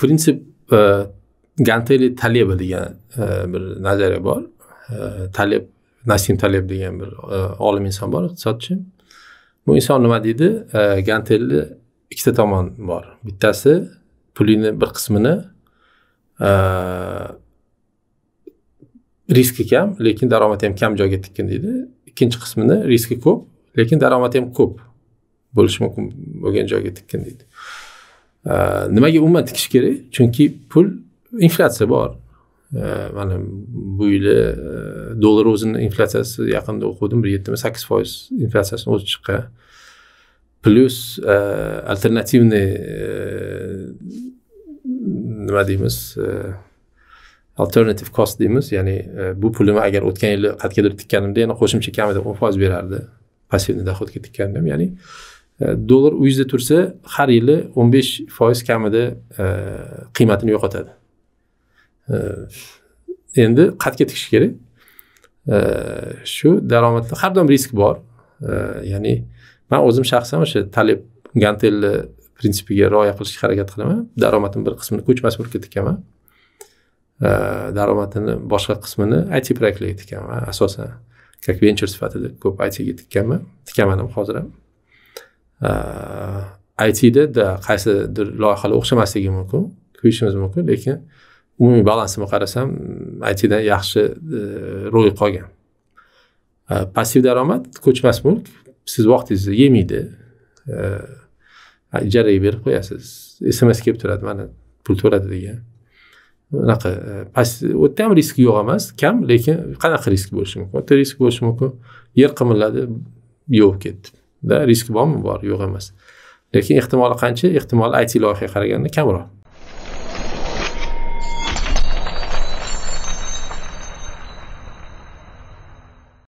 prinsip e, ganteli taleba degan e, bir nazariya bor e, taleb nasim taleb degan bir olim inson bor iqtisodchi bu inson nima deydi gantelni ikkita tomon bor bittasi pulingni bir qismini riski kam lekin daromadi ham kam joyga tikkin deydi ikkinchi qismini riski ko'p lekin daromadi ham ko'p bo'lishi mumkin bo'lgan joyga tikkin deydi nimaga umuman tikish kerak chunki pul inflyatsiya bor mana bu yili e, dollar o'zini inflyatsiyasi yaqinda o'qidim bir yettimi sakkiz foiz inflyatsiyasini o'zi chiqqan plyus e, alternativniy e, nima deymiz alternative cost deymiz ya'ni bu pulimni agar o'tgan yili qayergadir tikkanimda yana qo'shimcha kamida o'n foiz berardi passivniy доходga tikkandim ya'ni dollar u yuzda tursa har yili o'n besh foiz kamida e, qiymatini yo'qotadi endi qayerga tikish kerak shu daromadda har doim risk bor ya'ni man o'zim shaxsan o'sha talab gantelli prinsipiga rioya qilishga harakat qilaman daromadimni bir qismini ko'chmas mulkka tikaman daromadini boshqa qismini it proyektlarga tikaman asosan как venture sifatida ko'p itga tikkanman tikaman ham hozir ham itdada qaysidir loyihalar o'xshamasligi mumkin kuyishimiz mumkin lekin umumiy balansini qarasam itdan yaxshi e, ro'y qolgan passiv daromad ko'chmas mulk siz vaqtingizni yemaydi ijaraga berib qo'yasiz sms kelib turadi mana pul to'ladi degan unaqa e, past u yerda ham risk yo'q emas kam lekin qanaqa risk bo'lishi mumkin risk bo'lishi mumkin yer qimirladi yovib ketdi risk bormi bor yo'q emas lekin ehtimoli qancha ehtimoli it loyihaga qaraganda kamroq